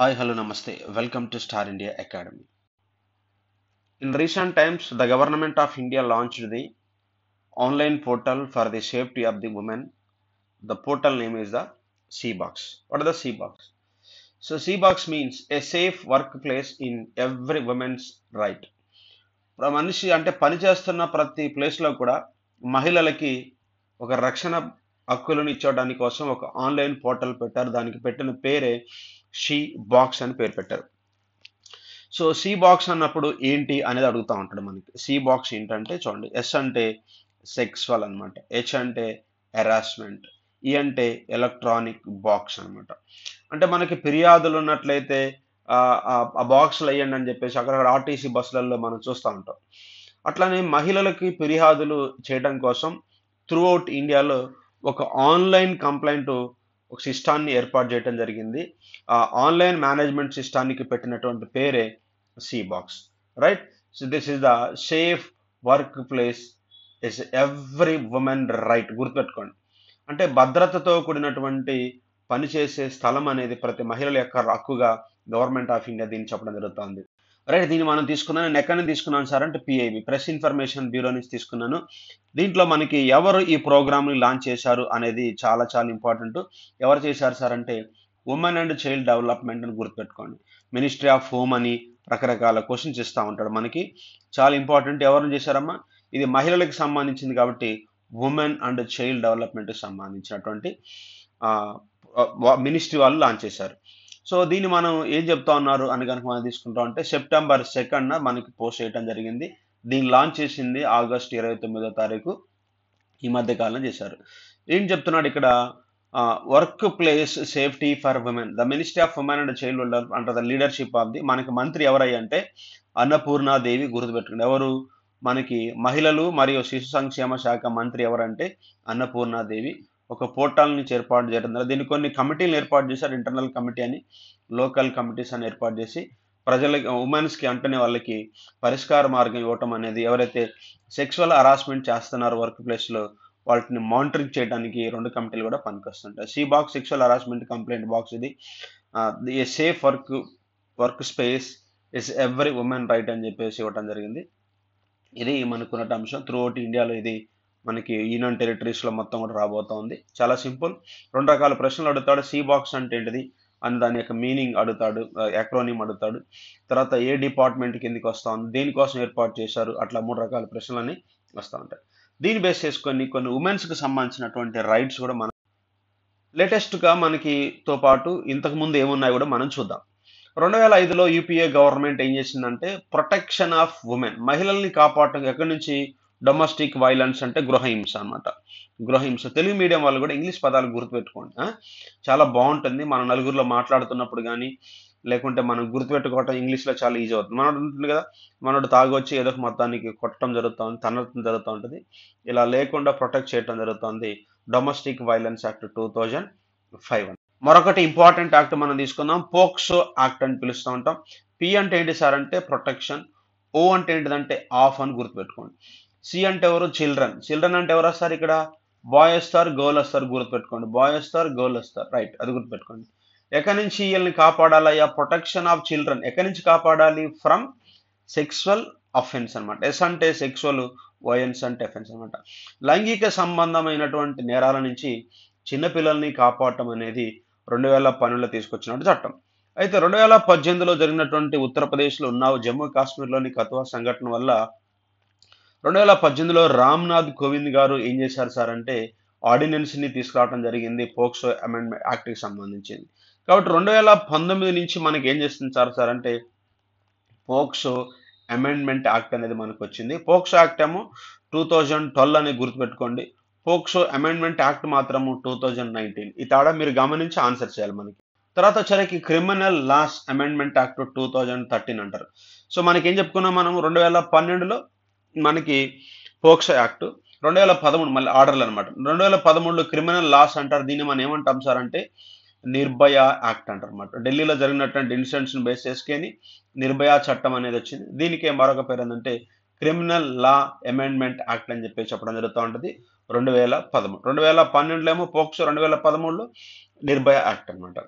hi hello నమస్తే welcome to Star India Academy in recent times the government of India launch the online portal for the safety of the women the portal name is the she box what the she box so she box means a safe work place in every women's right మనిషి అంటే పనిచేస్తున్న ప్రతి ప్లేస్లో కూడా మహిళలకి ఒక రక్షణ హక్కులను ఇచ్చేయడానికి కోసం ఒక ఆన్లైన్ పోర్టల్ పెట్టారు దానికి పెట్టిన పేరే షీ బాక్స్ అని పేరు పెట్టారు సో సి బాక్స్ అన్నప్పుడు ఏంటి అనేది అడుగుతూ ఉంటాడు మనకి సి బాక్స్ ఏంటంటే చూడండి ఎస్ అంటే సెక్స్వల్ అనమాట హెచ్ అంటే హెరాస్మెంట్ ఈ అంటే ఎలక్ట్రానిక్ బాక్స్ అనమాట అంటే మనకి ఫిర్యాదులు ఉన్నట్లయితే ఆ బాక్స్లు వేయండి అని చెప్పేసి అక్కడ ఆర్టీసీ బస్సులలో మనం చూస్తూ ఉంటాం అట్లానే మహిళలకి ఫిర్యాదులు చేయడం కోసం త్రూఅవుట్ ఇండియాలో ఒక ఆన్లైన్ కంప్లైంట్ ఒక సిస్టాన్ని ఏర్పాటు చేయడం జరిగింది ఆ ఆన్లైన్ మేనేజ్మెంట్ సిస్టానికి పెట్టినటువంటి పేరే box right so this is the safe work place is every women right గుర్తుపెట్టుకోండి అంటే భద్రతతో కూడినటువంటి పనిచేసే స్థలం అనేది ప్రతి మహిళల యొక్క హక్కుగా గవర్నమెంట్ ఆఫ్ ఇండియా దీన్ని చెప్పడం జరుగుతుంది రైట్ దీన్ని మనం తీసుకున్నాను ఎక్కడి నుంచి తీసుకున్నాను సార్ అంటే పిఐబి ప్రెస్ ఇన్ఫర్మేషన్ బ్యూరో నుంచి తీసుకున్నాను దీంట్లో మనకి ఎవరు ఈ ప్రోగ్రామ్ని లాంచ్ చేశారు అనేది చాలా చాలా ఇంపార్టెంట్ ఎవరు చేశారు సార్ అంటే ఉమెన్ అండ్ చైల్డ్ డెవలప్మెంట్ అని గుర్తుపెట్టుకోండి మినిస్ట్రీ ఆఫ్ హోమ్ అని రకరకాల క్వశ్చన్స్ ఇస్తూ ఉంటాడు మనకి చాలా ఇంపార్టెంట్ ఎవరిని చేశారమ్మా ఇది మహిళలకు సంబంధించింది కాబట్టి ఉమెన్ అండ్ చైల్డ్ డెవలప్మెంట్కి సంబంధించినటువంటి మినిస్ట్రీ వాళ్ళు లాంచ్ చేశారు సో దీన్ని మనం ఏం చెప్తా ఉన్నారు అని కనుక మనం తీసుకుంటాం అంటే సెప్టెంబర్ సెకండ్న మనకి పోస్ట్ చేయడం జరిగింది దీన్ని లాంచ్ చేసింది ఆగస్ట్ ఇరవై తొమ్మిదో తారీఖు ఈ మధ్య కాలం చేశారు ఏం చెప్తున్నాడు ఇక్కడ work place safety for women the ministry of women and child welfare అంటారు ద లీడర్షిప్ ఆఫ్ ది మనకి మంత్రి ఎవరై అంటే అన్నపూర్ణాదేవి పెట్టుకుంటే ఎవరు మనకి మహిళలు మరియు శిశు సంక్షేమ శాఖ మంత్రి ఎవరంటే అన్నపూర్ణాదేవి ఒక పోర్టల్ని ఏర్పాటు చేయడం ద్వారా దీన్ని కొన్ని కమిటీలు ఏర్పాటు చేశారు ఇంటర్నల్ కమిటీ అని లోకల్ కమిటీస్ అని ఏర్పాటు చేసి ప్రజలకి ఉమెన్స్కి అంటనే వాళ్ళకి పరిష్కార మార్గం ఇవ్వటం అనేది ఎవరైతే సెక్షువల్ హరాస్మెంట్ చేస్తున్నారో వర్క్ ప్లేస్లో వాటిని మానిటరింగ్ చేయడానికి రెండు కమిటీలు కూడా పనికొస్తుంటాయి she box sexual harassment complaint box ఇది a safe work work space is every women right అని చెప్పేసి ఇవ్వటం జరిగింది ఇది మనకున్నట్టు అంశం త్రూ అవుట్ ఇండియాలో ఇది మనకి యూనియన్ టెరిటరీస్లో మొత్తం కూడా రాబోతోంది చాలా సింపుల్ రెండు రకాల ప్రశ్నలు అడుగుతాడు సి బాక్స్ అంటే ఏంటిది అని దాని యొక్క మీనింగ్ అడుగుతాడు ఎక్రోనిమ్ అడుగుతాడు తర్వాత ఏ డిపార్ట్మెంట్ కిందకి వస్తా ఉంది దీనికోసం ఏర్పాటు చేశారు అట్లా మూడు రకాల ప్రశ్నలని వస్తూ ఉంటాయి దీన్ని బేస్ చేసుకొని కొన్ని ఉమెన్స్కి సంబంధించినటువంటి రైట్స్ కూడా మనం లేటెస్ట్గా మనకితో పాటు ఇంతకుముందు ఏమున్నాయి కూడా మనం చూద్దాం రెండు వేల ఐదులో యూపీఏ గవర్నమెంట్ ఏం చేసిందంటే ప్రొటెక్షన్ ఆఫ్ ఉమెన్ మహిళల్ని కాపాడటం ఎక్కడి నుంచి డొమెస్టిక్ వైలెన్స్ అంటే గృహహింస అనమాట గృహహింస తెలుగు మీడియం వాళ్ళు కూడా ఇంగ్లీష్ పదాలు గుర్తుపెట్టుకోండి చాలా బాగుంటుంది మన నలుగురిలో మాట్లాడుతున్నప్పుడు కానీ లేకుంటే మనం గుర్తుపెట్టుకోవటం ఇంగ్లీష్లో చాలా ఈజీ అవుతుంది మనోడు ఉంటుంది కదా మనోడు తాగొచ్చి ఏదో ఒక మొత్తానికి కొట్టడం జరుగుతుంది తన్నడం జరుగుతూ ఉంటుంది ఇలా లేకుండా ప్రొటెక్ట్ చేయడం జరుగుతుంది domestic violence act two thousand five మరొకటి ఇంపార్టెంట్ యాక్ట్ మనం తీసుకుందాం పోక్సో యాక్ట్ అని పిలుస్తూ ఉంటాం పి అంటే ఏంటి సార్ అంటే ప్రొటెక్షన్ ఓ అంటే ఏంటిదంటే ఆఫ్ అని గుర్తుపెట్టుకోండి సి అంటే ఎవరు చిల్డ్రన్ చిల్డ్రన్ అంటే ఎవరు వస్తారు ఇక్కడ బాయ్ వస్తారు గర్ల్ వస్తారు గుర్తుపెట్టుకోండి బాయ్ వస్తారు గర్ల్ వస్తారు రైట్ అది గుర్తుపెట్టుకోండి ఎక్కడి నుంచి వీళ్ళని కాపాడాలయ్యా ప్రొటెక్షన్ ఆఫ్ చిల్డ్రన్ ఎక్కడి నుంచి కాపాడాలి ఫ్రమ్ సెక్సువల్ అఫెన్స్ అనమాట ఎస్ అంటే సెక్సువల్ వయన్స్ అంటే అఫెన్స్ అనమాట లైంగిక సంబంధమైనటువంటి నేరాల నుంచి చిన్నపిల్లల్ని కాపాడటం అనేది రెండు వేల పన్నెండులో తీసుకొచ్చినటువంటి చట్టం అయితే రెండు వేల పద్దెనిమిదిలో జరిగినటువంటి ఉత్తరప్రదేశ్లో ఉన్నావు జమ్మూ కాశ్మీర్లోని కత్వా సంఘటన వల్ల రెండు వేల పద్దెనిమిదిలో రామ్నాథ్ కోవింద్ గారు ఏం చేశారు సార్ అంటే ఆర్డినెన్స్ని తీసుకురావడం జరిగింది పోక్సో అమెండ్మెంట్ యాక్ట్కి సంబంధించింది కాబట్టి రెండు వేల పంతొమ్మిది నుంచి మనకి ఏం చేస్తుంది సార్ సార్ అంటే పోక్సో అమెండ్మెంట్ యాక్ట్ అనేది మనకు వచ్చింది పోక్సో యాక్ట్ ఏమో టూ థౌజండ్ ట్వెల్వ్ అని గుర్తుపెట్టుకోండి పోక్సో అమెండ్మెంట్ యాక్ట్ మాత్రము టూ థౌజండ్ నైన్టీన్ ఈ తేడా మీరు గమనించి ఆన్సర్ చేయాలి మనకి తర్వాత వచ్చరికి criminal laws amendment act two thousand thirteen అంటారు సో మనకి ఏం చెప్పుకున్నాం మనం రెండు వేల పన్నెండులో మనకి పోక్సో యాక్ట్ రెండు వేల పదమూడు మళ్ళీ ఆర్డర్లు అనమాట రెండు వేల పదమూడులో క్రిమినల్ లాస్ అంటారు దీన్ని మనం ఏమంటాం సార్ అంటే నిర్భయ యాక్ట్ అంటారు అనమాట ఢిల్లీలో జరిగినటువంటి ఇన్సిడెంట్స్ని బేస్ చేసుకొని నిర్భయ చట్టం అనేది వచ్చింది దీనికి మరొక పేరు ఏంటంటే క్రిమినల్ లా అమెండ్మెంట్ యాక్ట్ అని చెప్పి చెప్పడం జరుగుతూ ఉంటుంది రెండు వేల పదమూడు రెండు వేల పన్నెండులో ఏమో పోక్సో రెండు వేల పదమూడులో నిర్భయ యాక్ట్ అనమాట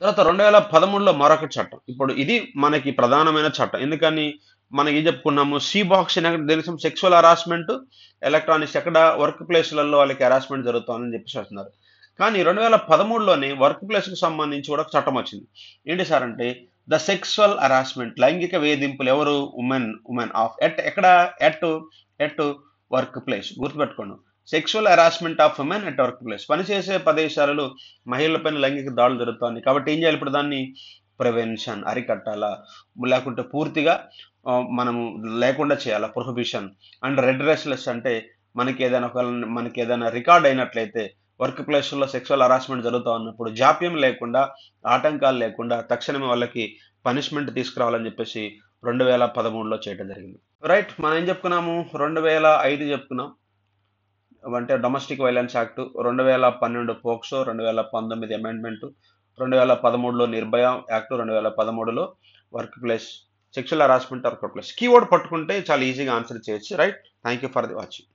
తర్వాత రెండు వేల పదమూడులో మరొక చట్టం ఇప్పుడు ఇది మనకి ప్రధానమైన చట్టం ఎందుకని మనం ఏం చెప్పుకున్నాము సీ బాక్స్ ఎక్కడ తెలుసు సెక్సువల్ హరాస్మెంట్ ఎలక్ట్రానిక్స్ ఎక్కడ వర్క్ ప్లేస్లలో వాళ్ళకి హరాస్మెంట్ జరుగుతుందని చెప్పేసి వస్తున్నారు కానీ రెండు వేల పదమూడులోనే వర్క్ ప్లేస్కి సంబంధించి కూడా ఒక చట్టం వచ్చింది ఏంటి సార్ అంటే ద సెక్షువల్ హరాస్మెంట్ లైంగిక వేధింపులు ఎవరు ఉమెన్ ఉమెన్ ఆఫ్ ఎట్ ఎక్కడ ఎట్ ఎట్ వర్క్ ప్లేస్ గుర్తుపెట్టుకోండి sexual harassment of women at work place పనిచేసే ప్రదేశాలలో మహిళలపైన లైంగిక దాడులు జరుగుతుంది కాబట్టి ఏం చేయాలి ఇప్పుడు దాన్ని ప్రివెన్షన్ అరికట్టాలా లేకుంటే పూర్తిగా మనము లేకుండా చేయాలా ప్రొహిబిషన్ అండ్ రెడ్ రెడ్రెస్లెస్ అంటే మనకి ఏదైనా ఒక మనకి ఏదైనా రికార్డ్ అయినట్లయితే వర్క్ ప్లేస్లో సెక్షువల్ హరాస్మెంట్ జరుగుతూ ఉన్నప్పుడు జాప్యం లేకుండా ఆటంకాలు లేకుండా తక్షణమే వాళ్ళకి పనిష్మెంట్ తీసుకురావాలని చెప్పేసి రెండు వేల పదమూడులో చేయడం జరిగింది రైట్ మనం ఏం చెప్పుకున్నాము రెండు వేల ఐదు చెప్పుకున్నాం అంటే డొమెస్టిక్ వైలెన్స్ యాక్ట్ రెండు వేల పన్నెండు పోక్సో రెండు వేల పంతొమ్మిది అమెండ్మెంట్ రెండు వేల పదమూడులో నిర్భయ యాక్ట్ రెండు వేల పదమూడులో work place sexual harassment work place keyword పట్టుకుంటే చాలా ఈజీగా ఆన్సర్ చేయొచ్చు right thank you for the watching